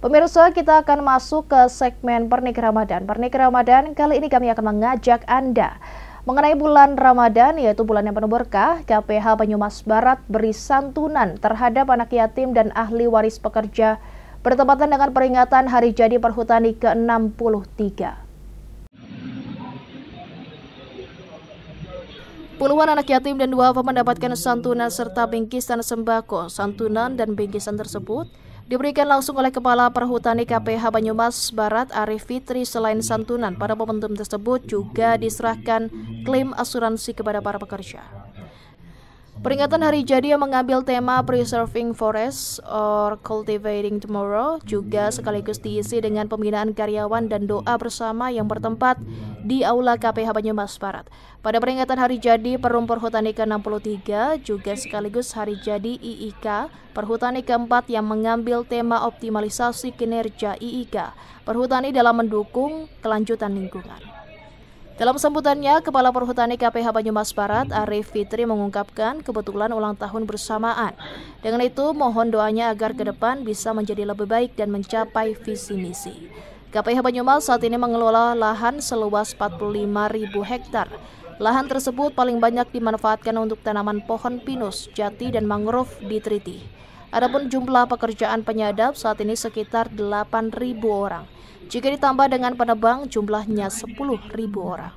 Pemirsa, kita akan masuk ke segmen Pernik Ramadan. Pernik Ramadan kali ini kami akan mengajak Anda mengenai bulan Ramadan, yaitu bulan yang penuh berkah, KPH Banyumas Barat beri santunan terhadap anak yatim dan ahli waris pekerja bertepatan dengan peringatan Hari Jadi Perhutani ke-63. Puluhan anak yatim dan dua mendapatkan santunan serta bingkisan sembako. Santunan dan bingkisan tersebut diberikan langsung oleh Kepala Perhutani KPH Banyumas Barat Arif Fitri selain santunan pada momentum tersebut juga diserahkan klaim asuransi kepada para pekerja. Peringatan Hari Jadi yang mengambil tema Preserving Forest or Cultivating Tomorrow juga sekaligus diisi dengan pembinaan karyawan dan doa bersama yang bertempat di Aula KPH Banyumas Barat. Pada peringatan Hari Jadi Perum Perhutani ke-63 juga sekaligus Hari Jadi IIK Perhutani ke 4 yang mengambil tema optimalisasi kinerja IIK, perhutani dalam mendukung kelanjutan lingkungan. Dalam sambutannya, Kepala Perhutani KPH Banyumas Barat, Arief Fitri mengungkapkan kebetulan ulang tahun bersamaan. Dengan itu, mohon doanya agar ke depan bisa menjadi lebih baik dan mencapai visi misi. KPH Banyumas saat ini mengelola lahan seluas 45.000 hektar. Lahan tersebut paling banyak dimanfaatkan untuk tanaman pohon pinus, jati, dan mangrove di Triti. Adapun jumlah pekerjaan penyadap saat ini sekitar 8.000 orang. Jika ditambah dengan penebang, jumlahnya 10.000 orang.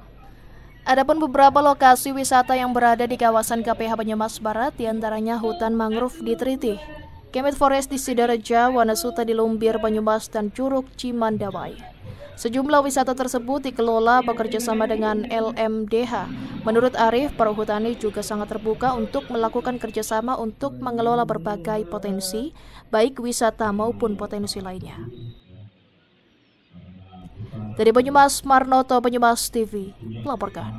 Adapun beberapa lokasi wisata yang berada di kawasan KPH Banyumas Barat, diantaranya hutan mangrove di Tritih. Kemet Forest di Sidareja, Wanasuta di Lumbir, Banyumas, dan Curug Cimandawai. Sejumlah wisata tersebut dikelola bekerjasama dengan LMDH. Menurut Arif, perhutani juga sangat terbuka untuk melakukan kerjasama untuk mengelola berbagai potensi, baik wisata maupun potensi lainnya. Dari Banyumas, Marnoto, Banyumas TV, melaporkan.